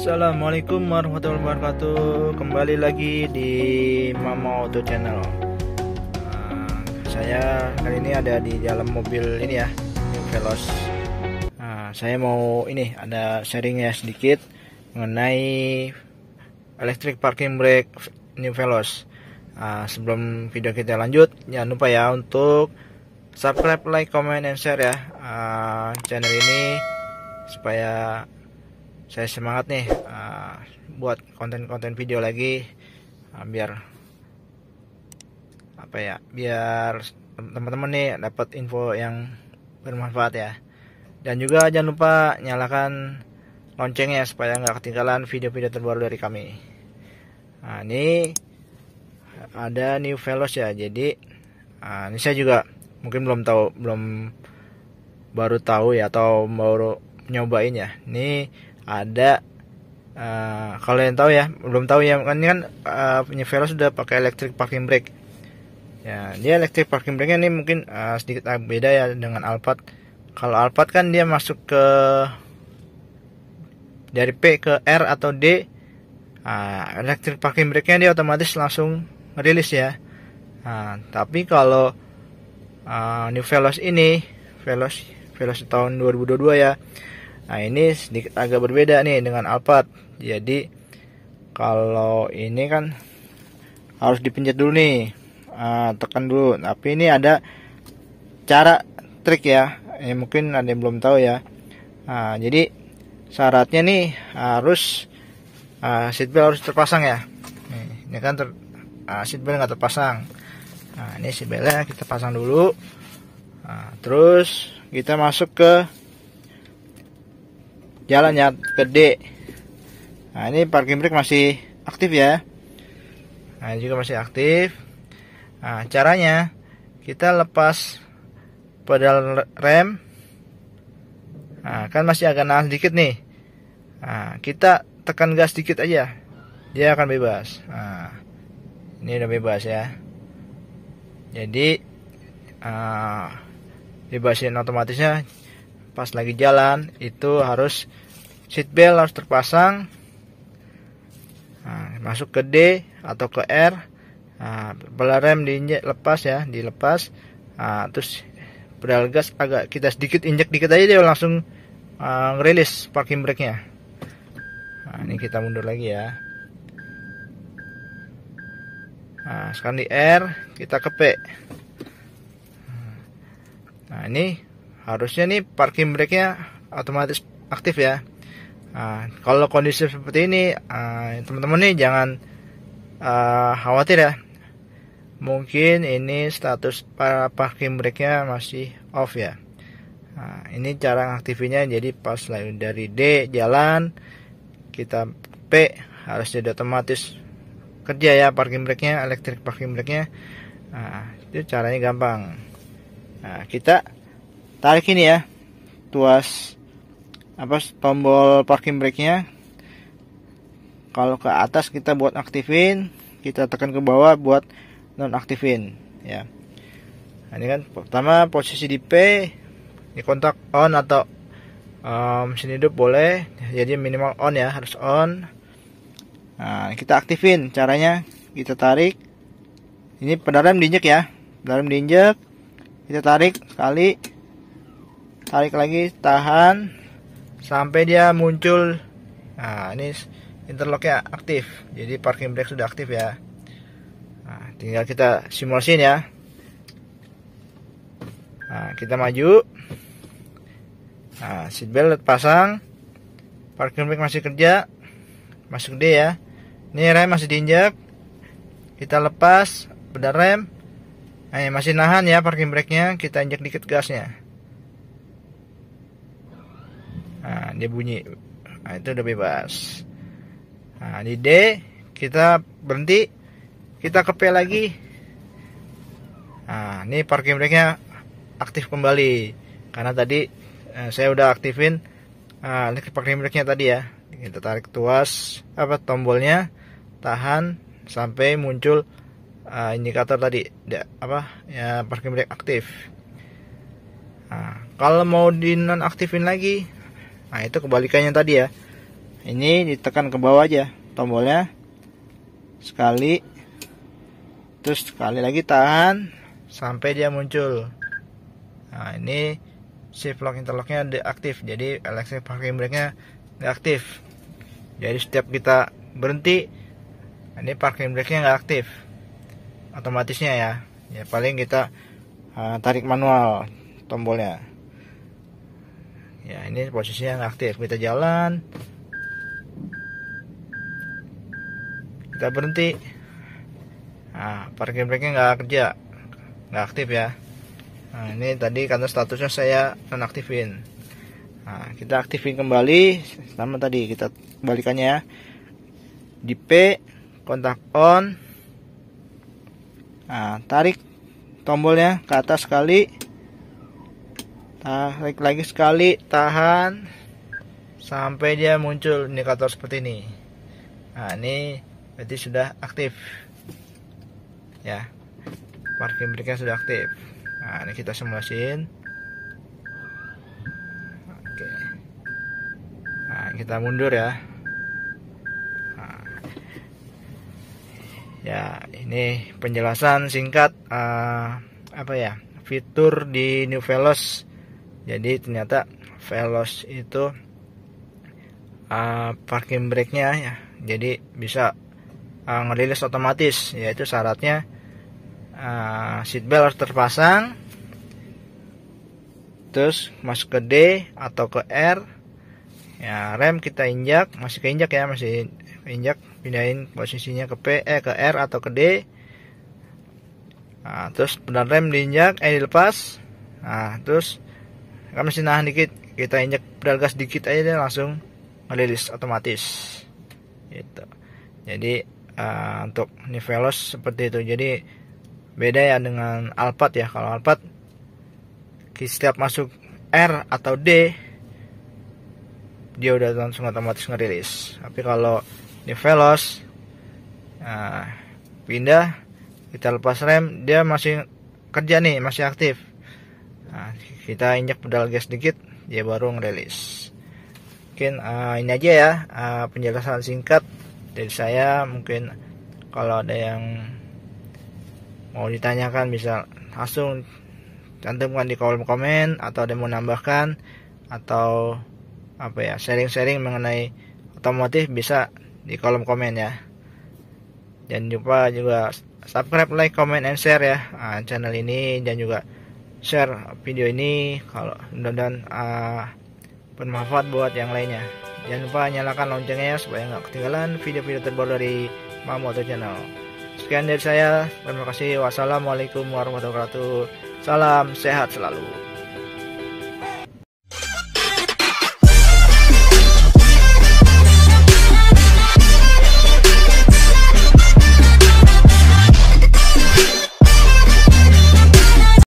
Assalamualaikum warahmatullahi wabarakatuh Kembali lagi di Mama Auto Channel uh, Saya kali ini ada di dalam mobil ini ya New Veloz nah, Saya mau ini ada sharing ya sedikit Mengenai Electric Parking Brake New Veloz uh, Sebelum video kita lanjut Jangan lupa ya untuk Subscribe, like, comment, and share ya uh, Channel ini Supaya saya semangat nih eh, buat konten-konten video lagi eh, biar apa ya biar teman-teman nih dapat info yang bermanfaat ya dan juga jangan lupa nyalakan loncengnya supaya nggak ketinggalan video-video terbaru dari kami nah ini ada new velos ya jadi uh, ini saya juga mungkin belum tahu belum baru tahu ya atau baru nyobain ya ini ada uh, kalau yang tahu ya belum tahu ya kan ini kan uh, punya Velo sudah pakai electric parking brake ya dia electric parking brake ini mungkin uh, sedikit beda ya dengan Alphard kalau Alphard kan dia masuk ke dari P ke R atau D uh, electric parking brake nya dia otomatis langsung rilis ya uh, tapi kalau uh, New Velos ini Velos Velos tahun 2022 ya Nah ini sedikit agak berbeda nih dengan Alphard. Jadi kalau ini kan harus dipencet dulu nih, uh, tekan dulu. Tapi ini ada cara trik ya, Ini mungkin ada yang belum tahu ya. Nah, jadi syaratnya nih harus uh, seatbelt harus terpasang ya. Nih, ini kan ter, uh, seatbelt nggak terpasang. Nah ini seatbeltnya kita pasang dulu. Nah, terus kita masuk ke jalan ya gede nah ini parking brake masih aktif ya nah ini juga masih aktif nah caranya kita lepas pedal rem nah kan masih agak nahan sedikit nih nah kita tekan gas sedikit aja dia akan bebas nah ini udah bebas ya jadi uh, bebasin otomatisnya pas lagi jalan itu harus seat belt harus terpasang nah, masuk ke D atau ke R nah, rem diinjek lepas ya dilepas nah, terus pedal gas agak kita sedikit injek dikit aja dia langsung uh, ngerilis parking brake nya nah, ini kita mundur lagi ya nah sekarang di R kita ke P nah ini harusnya nih parking brake-nya otomatis aktif ya Nah, kalau kondisi seperti ini, ah, teman-teman nih jangan uh, khawatir ya. Mungkin ini status para parking brake-nya masih off ya. Nah, ini cara aktifinya jadi pas lain dari D jalan kita P harus jadi otomatis kerja ya parking brake-nya, elektrik parking brake-nya. Nah, itu caranya gampang. Nah, kita tarik ini ya tuas apa tombol parking brake nya kalau ke atas kita buat aktifin kita tekan ke bawah buat non aktifin ya nah, ini kan pertama posisi di P di kontak on atau um, mesin hidup boleh jadi minimal on ya harus on nah, kita aktifin caranya kita tarik ini pedal rem diinjek ya pedal rem diinjek kita tarik sekali tarik lagi tahan sampai dia muncul nah ini interlocknya aktif jadi parking brake sudah aktif ya nah, tinggal kita simulasiin ya nah, kita maju nah seat belt pasang parking brake masih kerja masuk deh ya ini rem masih diinjak kita lepas pedal rem Nah, masih nahan ya parking brake-nya, kita injak dikit gasnya. dia bunyi nah, itu udah bebas nah di D kita berhenti kita ke P lagi nah ini parking brake-nya aktif kembali karena tadi eh, saya udah aktifin eh, ini parking brake-nya tadi ya kita tarik tuas apa tombolnya tahan sampai muncul uh, indikator tadi ya, apa ya parking brake aktif nah, kalau mau dinonaktifin lagi Nah itu kebalikannya tadi ya. Ini ditekan ke bawah aja tombolnya. Sekali. Terus sekali lagi tahan sampai dia muncul. Nah ini shift lock interlocknya deaktif. Jadi electric parking brake-nya deaktif. Jadi setiap kita berhenti, ini parking brake-nya nggak aktif. Otomatisnya ya. Ya paling kita uh, tarik manual tombolnya ya ini posisinya yang aktif kita jalan kita berhenti nah parking brake gak kerja gak aktif ya nah ini tadi karena statusnya saya nonaktifin nah kita aktifin kembali sama tadi kita balikannya ya di P kontak on nah tarik tombolnya ke atas sekali tarik ah, lagi sekali tahan sampai dia muncul indikator seperti ini nah ini berarti sudah aktif ya parking brake sudah aktif nah ini kita simulasin oke nah kita mundur ya ah. ya ini penjelasan singkat uh, apa ya fitur di New Veloz jadi ternyata Veloz itu uh, parking brake-nya ya jadi bisa uh, ngerilis otomatis yaitu syaratnya uh, belt harus terpasang terus masuk ke D atau ke R ya rem kita injak masih keinjak ya masih injak pindahin posisinya ke P eh ke R atau ke D nah, terus benar rem diinjak eh dilepas nah terus kita mesti nahan dikit kita injek pedal gas dikit aja deh langsung Ngelilis otomatis gitu jadi uh, untuk Nivelos seperti itu jadi beda ya dengan Alphard ya kalau Alphard setiap masuk R atau D dia udah langsung otomatis ngerilis tapi kalau Nivelos uh, pindah kita lepas rem dia masih kerja nih masih aktif nah, kita injak pedal gas sedikit dia baru ngerilis mungkin uh, ini aja ya uh, penjelasan singkat dari saya mungkin kalau ada yang mau ditanyakan bisa langsung cantumkan di kolom komen atau ada yang mau nambahkan atau apa ya sharing-sharing mengenai otomotif bisa di kolom komen ya dan lupa juga subscribe like comment and share ya ah, channel ini dan juga share video ini kalau mudah-mudahan uh, ah, bermanfaat buat yang lainnya jangan lupa nyalakan loncengnya ya, supaya nggak ketinggalan video-video terbaru dari Mamoto Channel sekian dari saya terima kasih wassalamualaikum warahmatullahi wabarakatuh salam sehat selalu